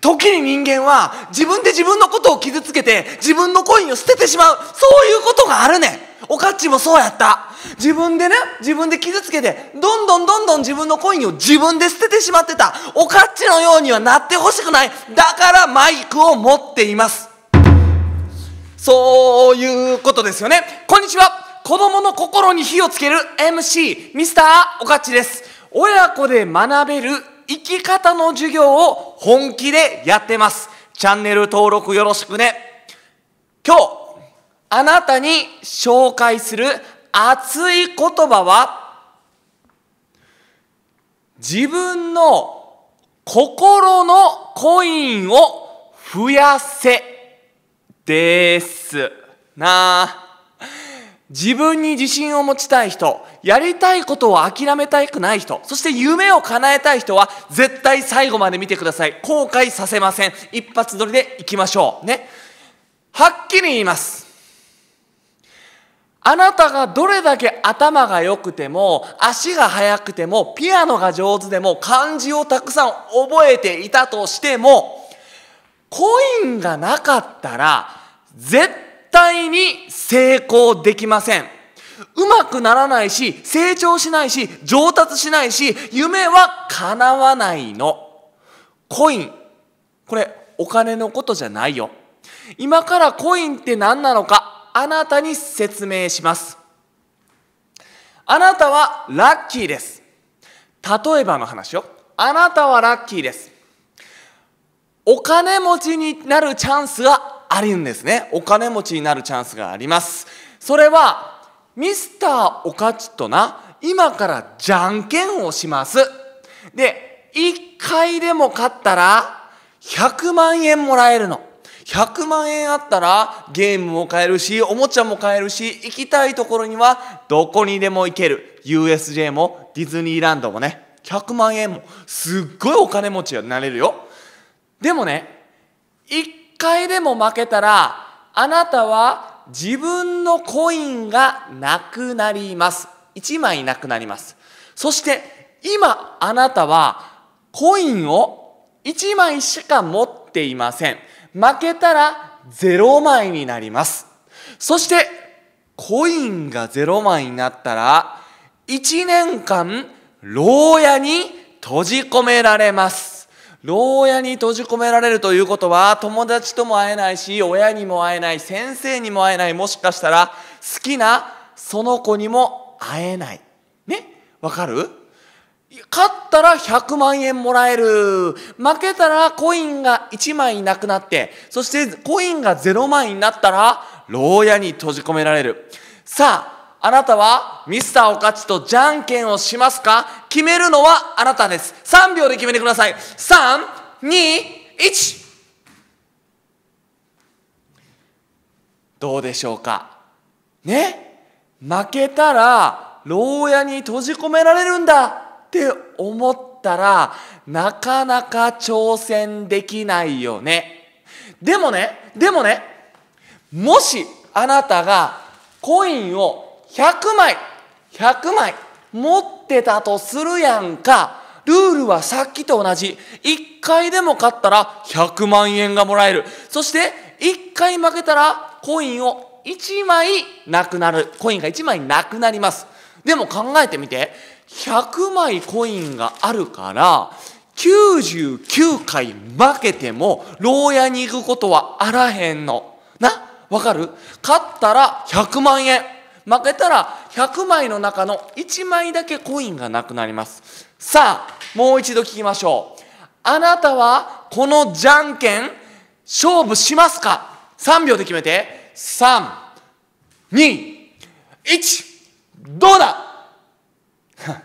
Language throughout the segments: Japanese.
時に人間は自分で自分のことを傷つけて自分のコインを捨ててしまうそういうことがあるねんおかっちもそうやった自分でね自分で傷つけてどんどんどんどん自分のコインを自分で捨ててしまってたおかっちのようにはなってほしくないだからマイクを持っていますそういうことですよねこんにちは子供の心に火をつける MC ミスターおかっちです親子で学べる生き方の授業を本気でやってます。チャンネル登録よろしくね。今日、あなたに紹介する熱い言葉は、自分の心のコインを増やせです。なあ。自分に自信を持ちたい人、やりたいことを諦めたくない人、そして夢を叶えたい人は絶対最後まで見てください。後悔させません。一発撮りでいきましょう。ね。はっきり言います。あなたがどれだけ頭が良くても、足が速くても、ピアノが上手でも、漢字をたくさん覚えていたとしても、コインがなかったら、絶対に成功できません。うまくならないし、成長しないし、上達しないし、夢は叶わないの。コイン。これ、お金のことじゃないよ。今からコインって何なのか、あなたに説明します。あなたはラッキーです。例えばの話よ。あなたはラッキーです。お金持ちになるチャンスがあるんですねお金持ちになるチャンスがありますそれはミスターおかちとな今からじゃんけんをしますで1回でも勝ったら100万円もらえるの100万円あったらゲームも買えるしおもちゃも買えるし行きたいところにはどこにでも行ける USJ もディズニーランドもね100万円もすっごいお金持ちになれるよでもね1回でも負けたら、あなたは自分のコインがなくなります。1枚なくなります。そして、今あなたはコインを1枚しか持っていません。負けたら0枚になります。そして、コインが0枚になったら、1年間、牢屋に閉じ込められます。牢屋に閉じ込められるということは友達とも会えないし親にも会えない先生にも会えないもしかしたら好きなその子にも会えないねわかる勝ったら100万円もらえる。負けたらコインが1枚なくなって、そしてコインが0枚になったら、牢屋に閉じ込められる。さあ、あなたはミスターおかちとじゃんけんをしますか決めるのはあなたです。3秒で決めてください。3、2、1。どうでしょうかね負けたら牢屋に閉じ込められるんだって思ったらなかなか挑戦できないよね。でもね、でもね、もしあなたがコインを100枚100枚持ってたとするやんかルールはさっきと同じ1回でも勝ったら100万円がもらえるそして1回負けたらコインを1枚なくなるコインが1枚なくなりますでも考えてみて100枚コインがあるから99回負けても牢屋に行くことはあらへんのなわかる勝ったら100万円負けたら100枚の中の1枚だけコインがなくなります。さあ、もう一度聞きましょう。あなたはこのじゃんけん勝負しますか ?3 秒で決めて。3、2、1、どうだ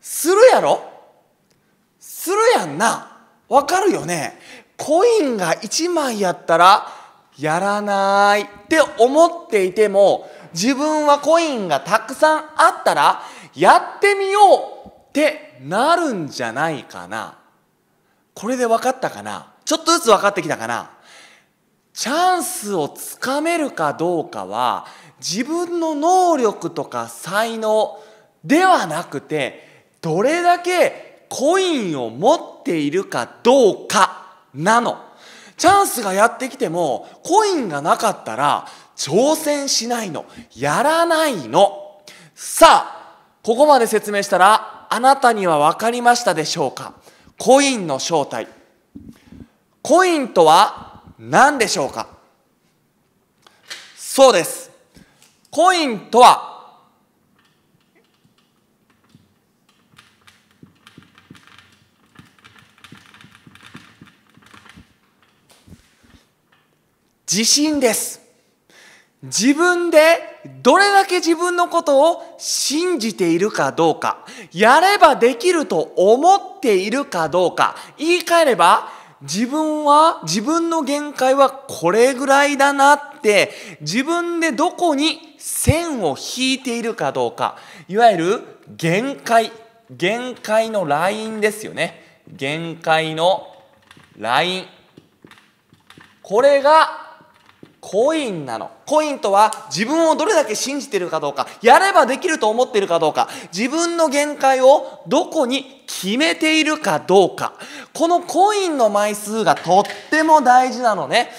するやろするやんな。わかるよね。コインが1枚やったらやらないって思っていても自分はコインがたくさんあったらやってみようってなるんじゃないかなこれで分かったかなちょっとずつ分かってきたかなチャンスをつかめるかどうかは自分の能力とか才能ではなくてどれだけコインを持っているかどうかなの。チャンスがやってきてもコインがなかったら挑戦しないのやらないのさあここまで説明したらあなたにはわかりましたでしょうかコインの正体コインとは何でしょうかそうですコインとは自信です自分でどれだけ自分のことを信じているかどうか、やればできると思っているかどうか、言い換えれば、自分は、自分の限界はこれぐらいだなって、自分でどこに線を引いているかどうか、いわゆる限界、限界のラインですよね。限界のライン。これがコインなの。コインとは自分をどれだけ信じているかどうか、やればできると思っているかどうか、自分の限界をどこに決めているかどうか。このコインの枚数がとっても大事なのね。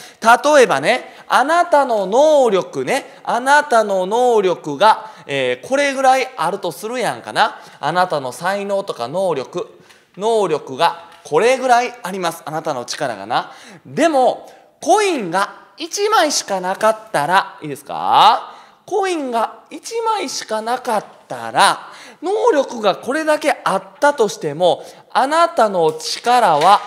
例えばね、あなたの能力ね、あなたの能力が、えー、これぐらいあるとするやんかな。あなたの才能とか能力、能力がこれぐらいあります。あなたの力がな。でも、コインが1枚しかなかったら、いいですかコインが1枚しかなかったら、能力がこれだけあったとしても、あなたの力は、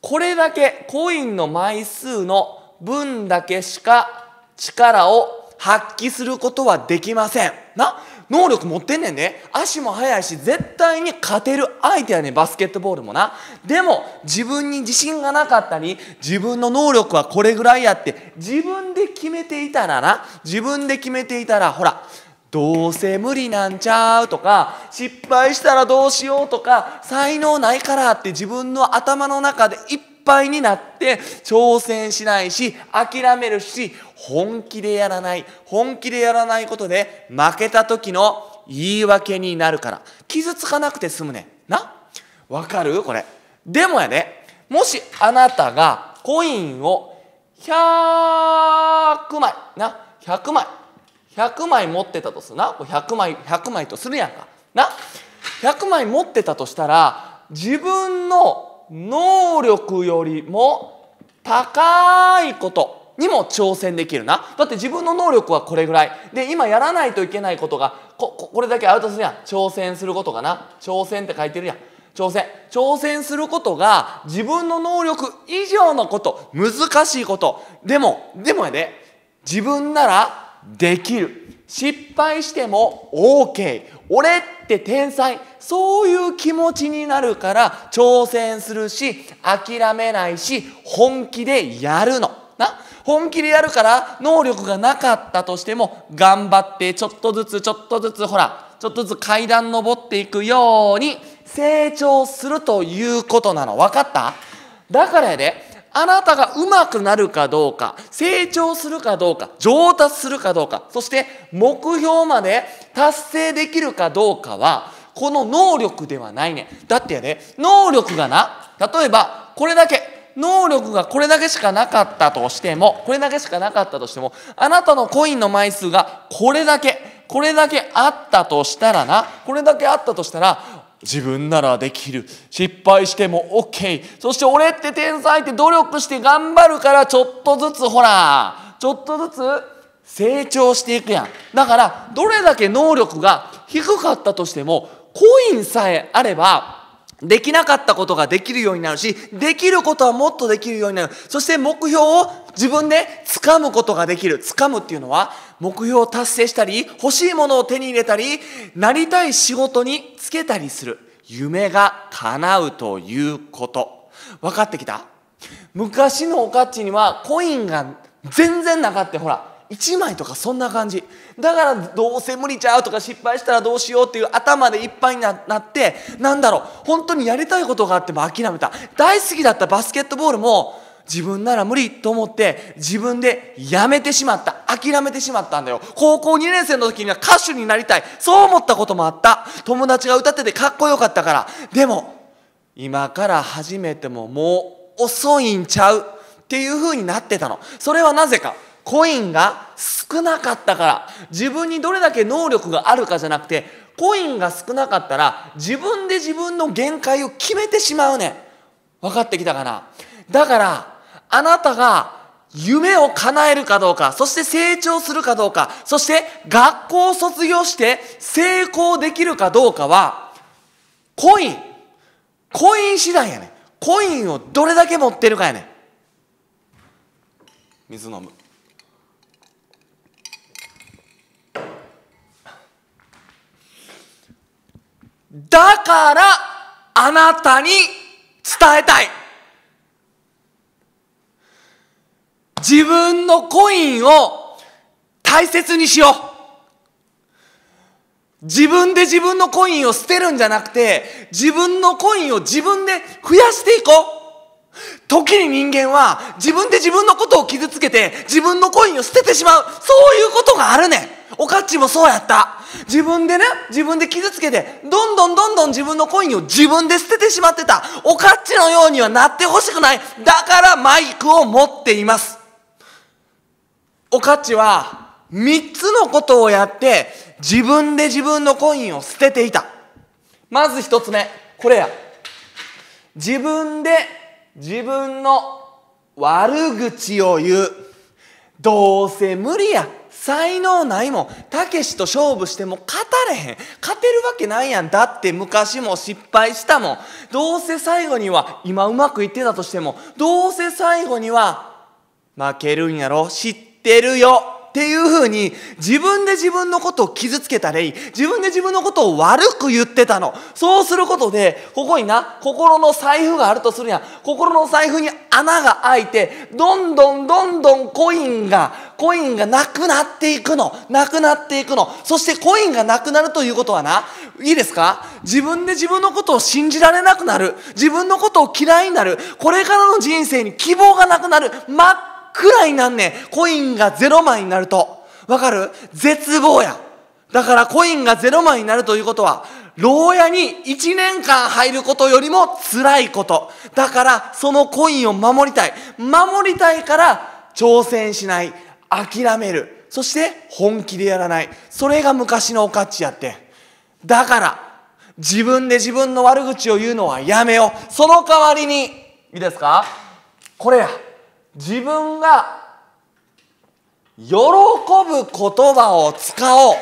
これだけコインの枚数の分だけしか力を発揮することはできません。な能力持ってんねんで足も速いし絶対に勝てる相手やねんバスケットボールもなでも自分に自信がなかったり自分の能力はこれぐらいやって自分で決めていたらな自分で決めていたらほらどうせ無理なんちゃうとか失敗したらどうしようとか才能ないからって自分の頭の中でいっぱいになって挑戦しないし諦めるし本気でやらない本気でやらないことで負けた時の言い訳になるから傷つかなくて済むねなわかるこれでもやで、ね、もしあなたがコインを100枚な100枚100枚持ってたとすな100枚100枚とするやんかな100枚持ってたとしたら自分の能力よりも高いことにも挑戦できるなだって自分の能力はこれぐらいで今やらないといけないことがここれだけアウトするやん挑戦することかな挑戦って書いてるやん挑戦挑戦することが自分の能力以上のこと難しいことでもでもやで自分ならできる失敗しても OK 俺ってって天才そういう気持ちになるから挑戦するし諦めないし本気でやるの。な本気でやるから能力がなかったとしても頑張ってちょっとずつちょっとずつほらちょっとずつ階段登っていくように成長するということなの分かっただからやであなたがうまくなるかどうか、成長するかどうか、上達するかどうか、そして目標まで達成できるかどうかは、この能力ではないね。だってやで、能力がな、例えばこれだけ、能力がこれだけしかなかったとしても、これだけしかなかったとしても、あなたのコインの枚数がこれだけ、これだけあったとしたらな、これだけあったとしたら、自分ならできる失敗しても OK そして俺って天才って努力して頑張るからちょっとずつほらちょっとずつ成長していくやんだからどれだけ能力が低かったとしてもコインさえあればできなかったことができるようになるし、できることはもっとできるようになる。そして目標を自分で掴むことができる。掴むっていうのは、目標を達成したり、欲しいものを手に入れたり、なりたい仕事につけたりする。夢が叶うということ。分かってきた昔のおかっちにはコインが全然なかった。ほら、1枚とかそんな感じだからどうせ無理ちゃうとか失敗したらどうしようっていう頭でいっぱいになってなんだろう本当にやりたいことがあっても諦めた大好きだったバスケットボールも自分なら無理と思って自分でやめてしまった。諦めてしまったんだよ。高校2年生の時には歌手になりたい。そう思ったこともあった。友達が歌っててかっこよかったから。でも、今から始めてももう遅いんちゃうっていう風になってたの。それはなぜか。コインが少なかったから。自分にどれだけ能力があるかじゃなくて、コインが少なかったら自分で自分の限界を決めてしまうねん。分かってきたかなだから、あなたが夢を叶えるかどうか、そして成長するかどうか、そして学校を卒業して成功できるかどうかは、コイン。コイン次第やねん。コインをどれだけ持ってるかやねん。水飲む。だから、あなたに伝えたい。自分のコインを大切にしよう。自分で自分のコインを捨てるんじゃなくて、自分のコインを自分で増やしていこう。時に人間は自分で自分のことを傷つけて自分のコインを捨ててしまう。そういうことがあるねん。おかっちもそうやった。自分でね、自分で傷つけて、どんどんどんどん自分のコインを自分で捨ててしまってた。おかっちのようにはなってほしくない。だからマイクを持っています。おかちは三つのことをやって自分で自分のコインを捨てていた。まず一つ目、これや。自分で自分の悪口を言う。どうせ無理や。才能ないもん。たけしと勝負しても勝たれへん。勝てるわけないやん。だって昔も失敗したもん。どうせ最後には、今うまくいってたとしても、どうせ最後には、負けるんやろ。失ってるよっていうふうに自分で自分のことを傷つけたり自分で自分のことを悪く言ってたのそうすることでここにな心の財布があるとするやん心の財布に穴が開いてどんどんどんどんコインがコインがなくなっていくのなくなっていくのそしてコインがなくなるということはないいですか自分で自分のことを信じられなくなる自分のことを嫌いになるこれからの人生に希望がなくなる真っくらいなんねん。コインが0枚になると。わかる絶望や。だからコインが0枚になるということは、牢屋に1年間入ることよりも辛いこと。だからそのコインを守りたい。守りたいから挑戦しない。諦める。そして本気でやらない。それが昔のおかっちやって。だから、自分で自分の悪口を言うのはやめよう。その代わりに、いいですかこれや。自分が喜ぶ言葉を使おう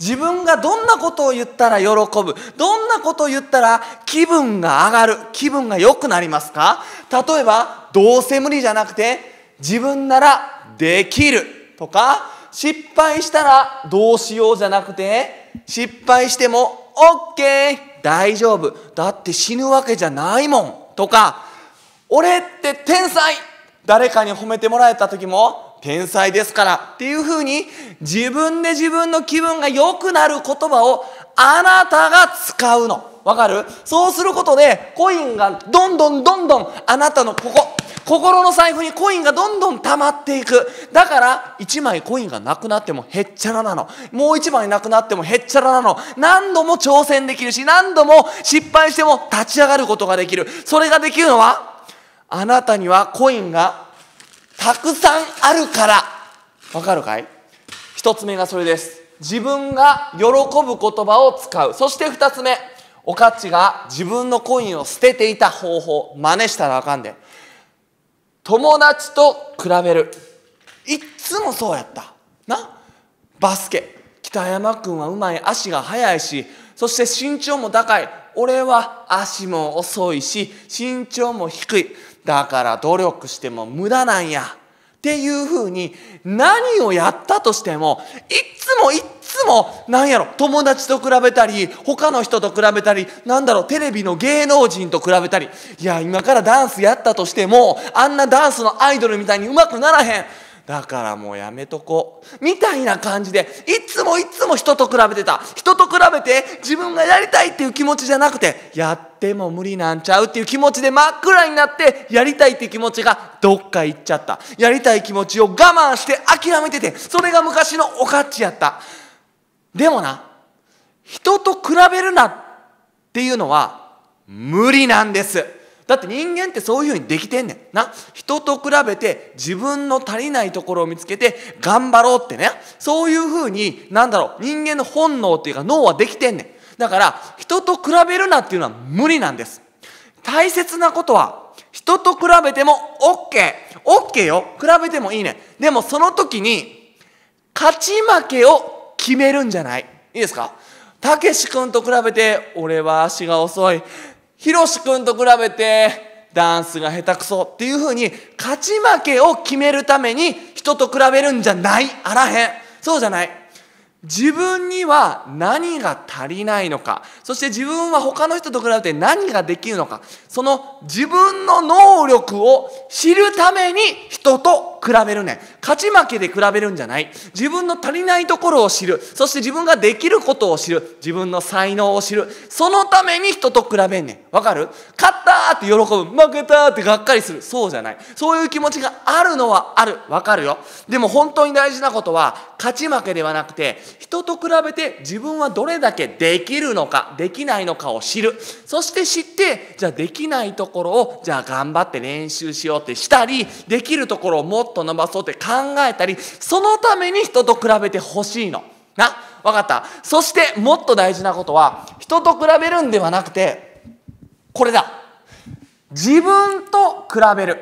自分がどんなことを言ったら喜ぶどんなことを言ったら気分が上がる気分が良くなりますか例えばどうせ無理じゃなくて自分ならできるとか失敗したらどうしようじゃなくて失敗しても OK 大丈夫だって死ぬわけじゃないもんとか俺って天才誰かに褒めてもらえた時も天才ですからっていうふうに自分で自分の気分が良くなる言葉をあなたが使うの。わかるそうすることでコインがどんどんどんどんあなたのここ心の財布にコインがどんどん溜まっていく。だから、1枚コインがなくなってもへっちゃらなの。もう1枚なくなってもへっちゃらなの。何度も挑戦できるし、何度も失敗しても立ち上がることができる。それができるのはあなたにはコインがたくさんあるからわかるかい1つ目がそれです自分が喜ぶ言葉を使うそして2つ目おかちが自分のコインを捨てていた方法真似したらあかんで友達と比べるいっつもそうやったなバスケ北山君はうまい足が速いしそして身長も高い俺は足も遅いし身長も低いだから努力しても無駄なんや。っていうふうに何をやったとしてもいつもいつも何やろ友達と比べたり他の人と比べたりなんだろうテレビの芸能人と比べたりいや今からダンスやったとしてもあんなダンスのアイドルみたいにうまくならへんだからもうやめとこうみたいな感じでいつもいつも人と比べてた人と比べて自分がやりたいっていう気持ちじゃなくてやっても無理なんちゃうっていう気持ちで真っ暗になってやりたいっていう気持ちがどっか行っちゃったやりたい気持ちを我慢して諦めててそれが昔のおかっちやったでもな人と比べるなっていうのは無理なんですだって人間ってそういうふうにできてんねんな人と比べて自分の足りないところを見つけて頑張ろうってねそういうふうになんだろう人間の本能っていうか脳はできてんねんだから人と比べるなっていうのは無理なんです大切なことは人と比べても OKOK、よ比べてもいいねでもその時に勝ち負けを決めるんじゃないいいですかたけし君と比べて俺は足が遅いヒロシ君と比べてダンスが下手くそっていうふうに勝ち負けを決めるために人と比べるんじゃないあらへんそうじゃない自分には何が足りないのかそして自分は他の人と比べて何ができるのかその自分の能力を知るために人と比べるね勝ち負けで比べるんじゃない自分の足りないところを知るそして自分ができることを知る自分の才能を知るそのために人と比べんねわかる勝ったって喜ぶ負けたってがっかりするそうじゃないそういう気持ちがあるのはあるわかるよでも本当に大事なことは勝ち負けではなくて人と比べて自分はどれだけできるのかできないのかを知るそして知ってじゃあできないところをじゃあ頑張って練習しようってしたりできるところをもっと伸ばそうって考えたりそのために人と比べてほしいの。な分かったそしてもっと大事なことは人と比べるんではなくてこれだ自分と比べる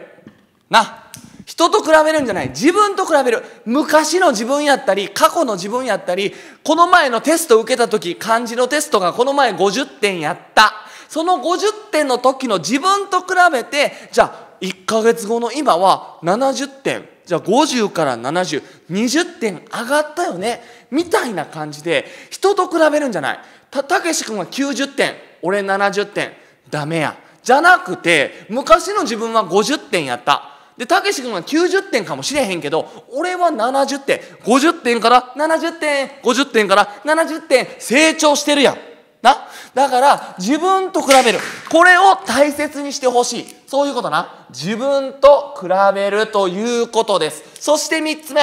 な人と比べるんじゃない自分と比べる昔の自分やったり過去の自分やったりこの前のテスト受けた時漢字のテストがこの前50点やったその50点の時の自分と比べてじゃあ1ヶ月後の今は70点じゃあ50から7020点上がったよねみたいな感じで人と比べるんじゃないたたけし君は90点俺70点ダメやじゃなくて昔の自分は50点やったでたけし君は90点かもしれへんけど俺は70点50点から70点50点から70点成長してるやんなだから自分と比べるこれを大切にしてほしいそういうことな自分と比べるということですそして3つ目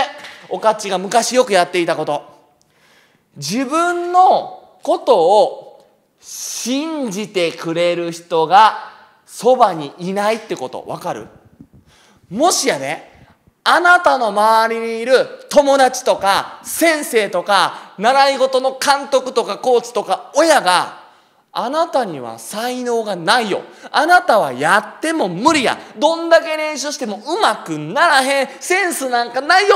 おかちが昔よくやっていたこと自分のことを信じてくれる人がそばにいないってことわかるもしやね、あなたの周りにいる友達とか先生とか習い事の監督とかコーチとか親があなたには才能がないよ。あなたはやっても無理や。どんだけ練習してもうまくならへん。センスなんかないよ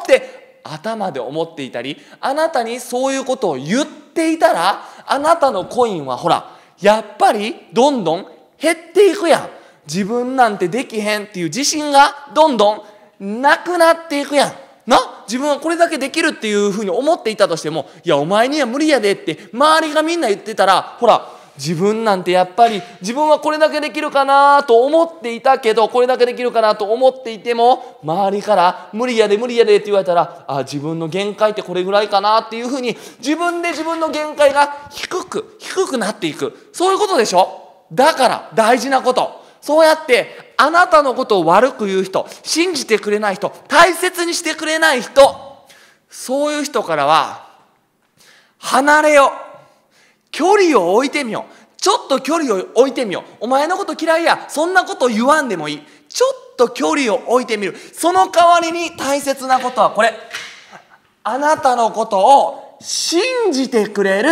って頭で思っていたり、あなたにそういうことを言っていたら、あなたのコインはほら、やっぱりどんどん減っていくやん。自分なんてできへんっていう自信がどんどんなくなっていくやん。な自分はこれだけできるっていうふうに思っていたとしても、いや、お前には無理やでって周りがみんな言ってたら、ほら、自分なんてやっぱり自分はこれだけできるかなと思っていたけどこれだけできるかなと思っていても周りから無理やで無理やでって言われたらあ自分の限界ってこれぐらいかなっていうふうに自分で自分の限界が低く低くなっていくそういうことでしょだから大事なことそうやってあなたのことを悪く言う人信じてくれない人大切にしてくれない人そういう人からは離れよ距離を置いてみよう。ちょっと距離を置いてみよう。お前のこと嫌いやそんなこと言わんでもいいちょっと距離を置いてみるその代わりに大切なことはこれあなたのことを信じてくれる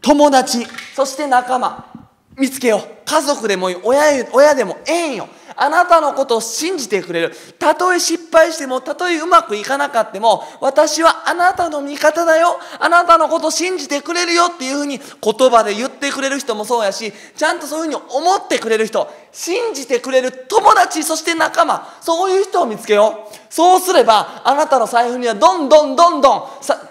友達そして仲間見つけよう家族でもいい親親でもええんよあなたのことを信じてくれるたとえ失敗してもたとえうまくいかなかっても私はあなたの味方だよあなたのことを信じてくれるよっていうふうに言葉で言ってくれる人もそうやしちゃんとそういうふうに思ってくれる人信じてくれる友達そして仲間そういう人を見つけようそうすればあなたの財布にはどんどんどんどん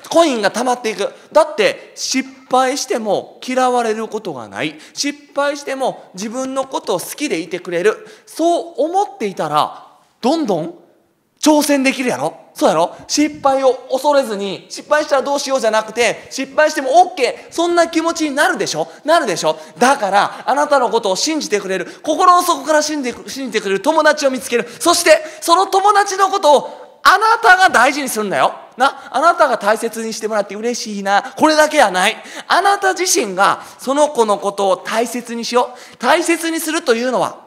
コインが溜まっていくだって失敗しても嫌われることがない失敗しても自分のことを好きでいてくれるそう思っていたらどんどん挑戦できるやろそうやろ失敗を恐れずに、失敗したらどうしようじゃなくて、失敗しても OK! そんな気持ちになるでしょなるでしょだから、あなたのことを信じてくれる、心の底から信じ信じてくれる友達を見つける。そして、その友達のことをあなたが大事にするんだよ。な、あなたが大切にしてもらって嬉しいな。これだけやない。あなた自身がその子のことを大切にしよう。大切にするというのは、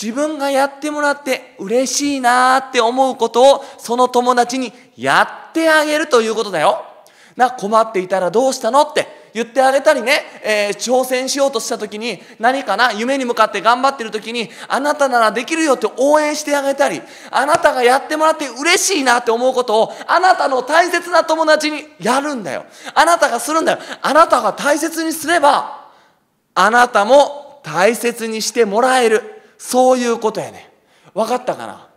自分がやってもらって嬉しいなーって思うことをその友達にやってあげるということだよ。な、困っていたらどうしたのって言ってあげたりね、えー、挑戦しようとした時に何かな夢に向かって頑張ってる時にあなたならできるよって応援してあげたりあなたがやってもらって嬉しいなって思うことをあなたの大切な友達にやるんだよあなたがするんだよあなたが大切にすればあなたも大切にしてもらえるそういうことやね分かったかな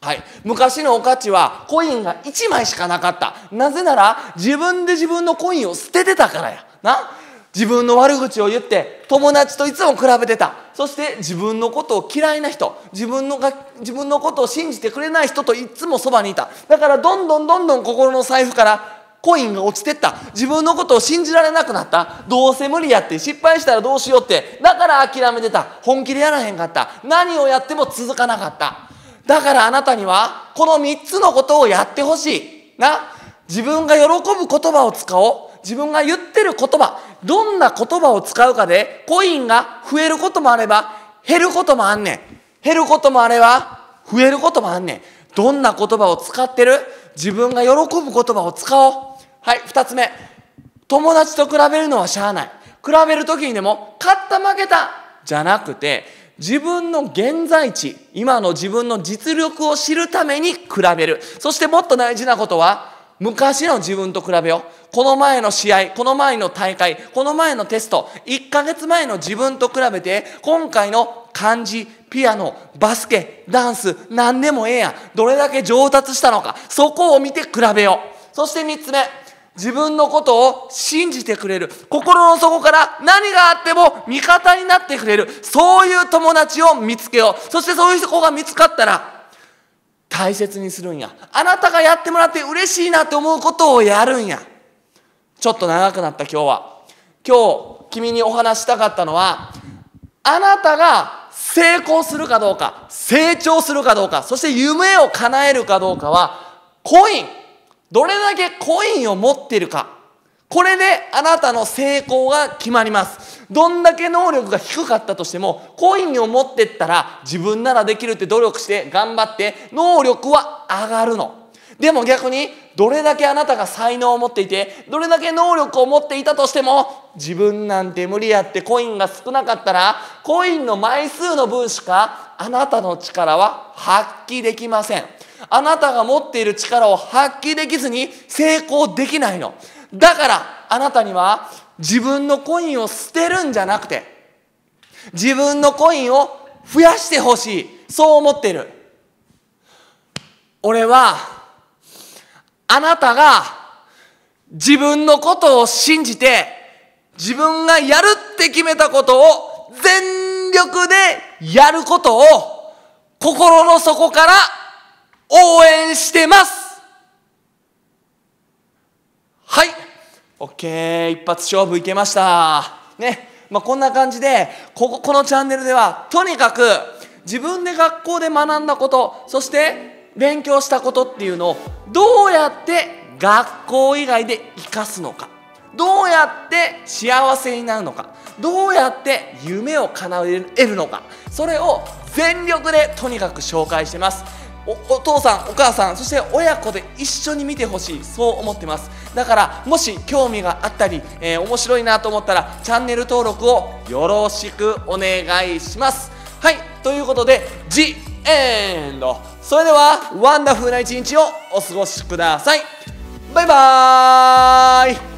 はい、昔のお価値はコインが1枚しかなかったなぜなら自分で自分のコインを捨ててたからやな自分の悪口を言って友達といつも比べてたそして自分のことを嫌いな人自分のが自分のことを信じてくれない人といつもそばにいただからどんどんどんどん心の財布からコインが落ちてった自分のことを信じられなくなったどうせ無理やって失敗したらどうしようってだから諦めてた本気でやらへんかった何をやっても続かなかっただからあなたにはこの3つのことをやってほしいな自分が喜ぶ言葉を使おう自分が言ってる言葉どんな言葉を使うかでコインが増えることもあれば減ることもあんねん減ることもあれば増えることもあんねんどんな言葉を使ってる自分が喜ぶ言葉を使おうはい、二つ目。友達と比べるのはしゃあない。比べる時にでも、勝った負けたじゃなくて、自分の現在地、今の自分の実力を知るために比べる。そしてもっと大事なことは、昔の自分と比べよう。この前の試合、この前の大会、この前のテスト、1ヶ月前の自分と比べて、今回の漢字、ピアノ、バスケ、ダンス、何でもええやどれだけ上達したのか、そこを見て比べよう。そして3つ目、自分のことを信じてくれる心の底から何があっても味方になってくれるそういう友達を見つけようそしてそういう子が見つかったら大切にするんやあなたがやってもらって嬉しいなって思うことをやるんやちょっと長くなった今日は今日君にお話したかったのはあなたが成功するかどうか成長するかどうかそして夢を叶えるかどうかはコインどれだけコインを持っているかこれであなたの成功が決まりますどんだけ能力が低かったとしてもコインを持ってったら自分ならできるって努力して頑張って能力は上がるのでも逆にどれだけあなたが才能を持っていてどれだけ能力を持っていたとしても自分なんて無理やってコインが少なかったらコインの枚数の分しかあなたの力は発揮できません。あなたが持っている力を発揮できずに成功できないの。だからあなたには自分のコインを捨てるんじゃなくて自分のコインを増やしてほしい。そう思っている。俺はあなたが自分のことを信じて自分がやるって決めたことを全力でやることを心の底から応援してますはい OK 一発勝負いけましたねまあ、こんな感じでこここのチャンネルではとにかく自分で学校で学んだことそして勉強したことっていうのをどうやって学校以外で生かすのかどうやって幸せになるのかどうやって夢を叶えるのかそれを全力でとにかく紹介してますお父さんお母さんそして親子で一緒に見てほしいそう思ってますだからもし興味があったり、えー、面白いなと思ったらチャンネル登録をよろしくお願いしますはいということで「ジ・エンド」それではワンダフルな一日をお過ごしくださいバイバーイ